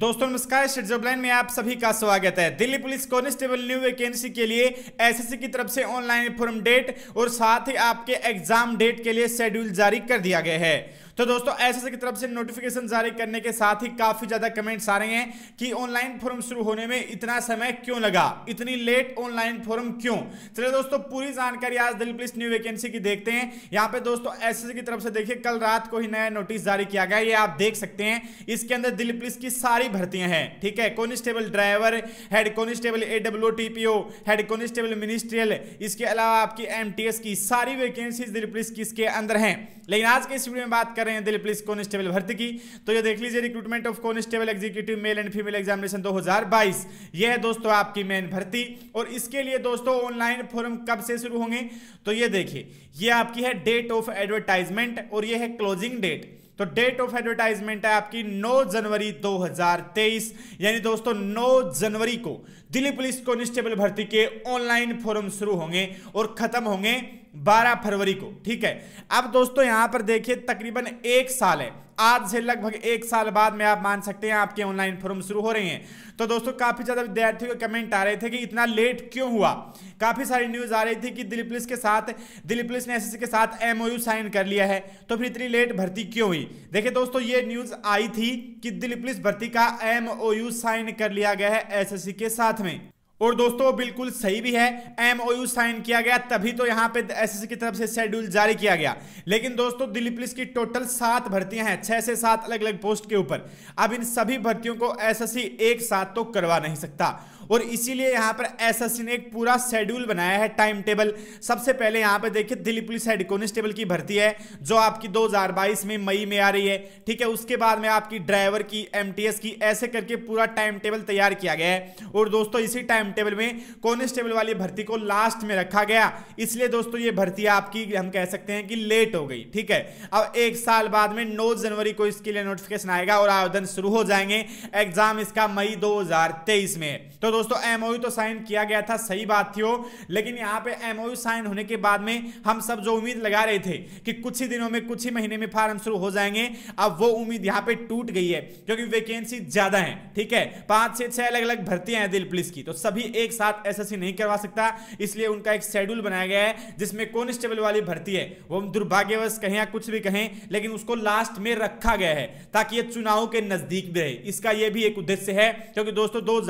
दोस्तों नमस्कार स्विट्जरलैंड में आप सभी का स्वागत है Delhi police constable new vacancy के लिए एसएससी की तरफ से ऑनलाइन फॉर्म डेट और साथ ही आपके एग्जाम डेट के लिए शेड्यूल जारी कर दिया गया है तो दोस्तों एस की तरफ से नोटिफिकेशन जारी करने के साथ ही काफी ज्यादा कमेंट्स आ रहे हैं कि ऑनलाइन फॉर्म शुरू होने में इतना समय क्यों लगा इतनी लेट ऑनलाइन फॉर्म क्यों चलिए दोस्तों पूरी जानकारी आज दिल्ली पुलिस न्यू वैकेंसी की देखते हैं यहाँ पे दोस्तों एस की तरफ से देखिए कल रात को ही नया नोटिस जारी किया गया ये आप देख सकते हैं इसके अंदर दिल्ली पुलिस की सारी भर्तियां हैं ठीक है constable driver head constable AW TPO head constable ministerial इसके अलावा आपकी एमटीएस की सारी वैकेंसी दिल्ली पुलिस की इसके अंदर है लेकिन आज के इस वीडियो में बात कर कर रहे हैं दिल्ली पुलिस कॉन्स्टेबल भर्ती की तो ये देख लीजिए recruitment of constable executive male and female examination 2022 ये है दोस्तों आपकी मेन भर्ती और इसके लिए दोस्तों ऑनलाइन फॉर्म कब से शुरू होंगे तो ये देखिए ये आपकी है डेट ऑफ एडवर्टाइजमेंट और ये है क्लोजिंग डेट तो डेट ऑफ एडवर्टाइजमेंट है आपकी 9 जनवरी 2023 यानी दोस्तों 9 जनवरी को दिल्ली पुलिस कॉन्स्टेबल भर्ती के ऑनलाइन फॉर्म शुरू होंगे और खत्म होंगे 12 फरवरी को ठीक है अब दोस्तों यहां पर देखिए तकरीबन एक साल है आज से लगभग एक साल बाद में आप मान सकते हैं आपके ऑनलाइन फॉर्म शुरू हो रहे हैं तो दोस्तों काफ़ी ज़्यादा विद्यार्थियों के कमेंट आ रहे थे कि इतना लेट क्यों हुआ काफ़ी सारी न्यूज़ आ रही थी कि दिल्ली पुलिस के साथ दिल्ली पुलिस ने एसएससी के साथ एमओयू साइन कर लिया है तो फिर इतनी लेट भर्ती क्यों हुई देखिए दोस्तों ये न्यूज़ आई थी कि दिल्ली पुलिस भर्ती का एमओयू साइन कर लिया गया है एस के साथ में और दोस्तों बिल्कुल सही भी है एम साइन किया गया तभी तो यहाँ पे एसएससी की तरफ से शेड्यूल जारी किया गया लेकिन दोस्तों दिल्ली पुलिस की टोटल सात भर्तियां हैं छह से सात अलग अलग पोस्ट के ऊपर अब इन सभी भर्तियों को एसएससी एक साथ तो करवा नहीं सकता और इसीलिए यहाँ पर एसएससी ने एक पूरा शेड्यूल बनाया है टाइम टेबल सबसे पहले यहाँ पर देखिए दिल्ली पुलिस हेड कॉन्स्टेबल की भर्ती है जो आपकी 2022 में मई में आ रही है ठीक है उसके बाद में आपकी ड्राइवर की एमटीएस की ऐसे करके पूरा टाइम टेबल तैयार किया गया है और दोस्तों इसी टाइम टेबल में कॉन्स्टेबल वाली भर्ती को लास्ट में रखा गया इसलिए दोस्तों ये भर्ती आपकी हम कह सकते हैं कि लेट हो गई ठीक है अब एक साल बाद में नौ जनवरी को इसके लिए नोटिफिकेशन आएगा और आवेदन शुरू हो जाएंगे एग्जाम इसका मई तेईस में है तो दोस्तों एमओयू तो साइन किया गया था सही बात थी वो लेकिन यहाँ पे एमओयू साइन होने के बाद में हम सब जो उम्मीद लगा रहे थे कि कुछ ही दिनों में कुछ ही महीने में फार्म शुरू हो जाएंगे अब वो उम्मीद यहाँ पे टूट गई है क्योंकि वैकेंसी ज्यादा है ठीक है पांच से छह अलग अलग भर्ती है दिल पुलिस की तो सभी एक साथ एस नहीं करवा सकता इसलिए उनका एक शेड्यूल बनाया गया है जिसमें कॉन्स्टेबल वाली भर्ती है वो दुर्भाग्यवश कहें या कुछ भी कहें लेकिन उसको लास्ट में रखा गया है ताकि ये चुनाव के नजदीक भी रहे इसका यह भी एक उद्देश्य है क्योंकि दोस्तों दो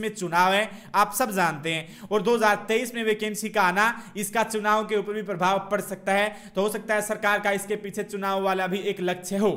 में चुनाव है आप सब जानते हैं और 2023 में वैकेंसी का आना इसका चुनाव के ऊपर भी प्रभाव पड़ सकता है तो हो सकता है सरकार का इसके पीछे चुनाव वाला भी एक लक्ष्य हो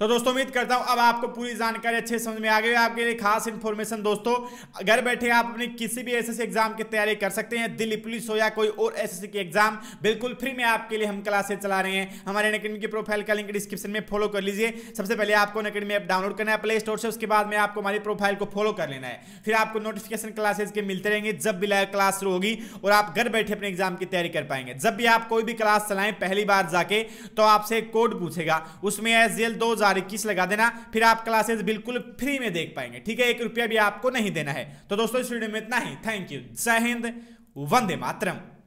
तो दोस्तों उम्मीद करता हूं अब आपको पूरी जानकारी अच्छे समझ में आ गई आपके लिए खास इन्फॉर्मेशन दोस्तों घर बैठे आप अपने किसी भी एसएससी एग्जाम की तैयारी कर सकते हैं दिल्ली पुलिस हो या कोई और एसएससी की एग्जाम बिल्कुल फ्री में आपके लिए हम क्लासेस चला रहे हैं हमारे अकेडमी की प्रोफाइल का लिंक डिस्क्रिप्शन में फॉलो कर लीजिए सबसे पहले आपको अकेडमी ऐप डाउनलोड करना है प्ले स्टोर से उसके बाद में आपको हमारी प्रोफाइल को फॉलो कर लेना है फिर आपको नोटिफिकेशन क्लासेज के मिलते रहेंगे जब भी लाइव क्लास शुरू होगी और आप घर बैठे अपने एग्जाम की तैयारी कर पाएंगे जब भी आप कोई भी क्लास चलाएं पहली बार जाके तो आपसे कोड पूछेगा उसमें एस दो बार इक्कीस लगा देना फिर आप क्लासेज बिल्कुल फ्री में देख पाएंगे ठीक है एक रुपया भी आपको नहीं देना है तो दोस्तों इस वीडियो में इतना ही थैंक यू जय हिंद वंदे मातरम